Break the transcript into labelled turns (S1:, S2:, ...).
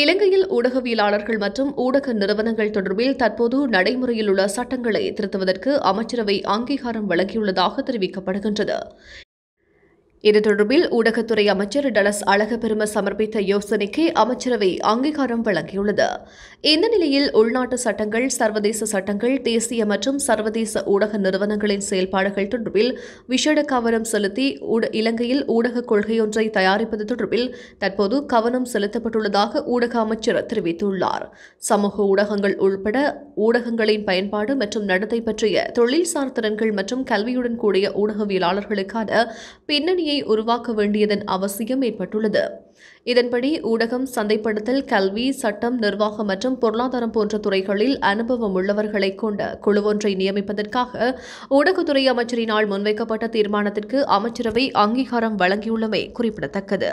S1: இலங்கையில் ஊடகவியலாளர்கள் மற்றும் ஊடக நிறுவனங்கள் தொடர்பில் தற்போது நடைமுறையில் உள்ள சட்டங்களை திருத்துவதற்கு அமைச்சரவை அங்கீகாரம் வழங்கியுள்ளதாக தெரிவிக்கப்படுகின்றது இது தொடர்பில் ஊடகத்துறை அமைச்சர் டலஸ் அழகபெரும சமர்ப்பித்த யோசனைக்கு அமைச்சரவை அங்கீகாரம் வழங்கியுள்ளது இந்த நிலையில் உள்நாட்டு சட்டங்கள் சர்வதேச சட்டங்கள் தேசிய மற்றும் சர்வதேச ஊடக நிறுவனங்களின் செயல்பாடுகள் தொடர்பில் விஷேட கவனம் செலுத்தி இலங்கையில் ஊடக கொள்கையொன்றை தயாரிப்பது தொடர்பில் தற்போது கவனம் செலுத்தப்பட்டுள்ளதாக ஊடக அமைச்சர் தெரிவித்துள்ளார் சமூக ஊடகங்கள் உள்பட ஊடகங்களின் பயன்பாடு மற்றும் நடத்தை பற்றிய தொழில்சார் திறன்கள் மற்றும் கல்வியுடன் கூடிய ஊடகவியலாளர்களுக்கான பின்னணியை கொள்கையை உருவாக்க வேண்டியதன் அவசியம் ஏற்பட்டுள்ளது இதன்படி ஊடகம் சந்தைப்படுத்தல் கல்வி சட்டம் நிர்வாகம் மற்றும் பொருளாதாரம் போன்ற துறைகளில் அனுபவம் உள்ளவர்களை கொண்ட குழு ஒன்றை நியமிப்பதற்காக ஊடகத்துறை அமைச்சரினால் முன்வைக்கப்பட்ட தீர்மானத்திற்கு அமைச்சரவை அங்கீகாரம் வழங்கியுள்ளமை குறிப்பிடத்தக்கது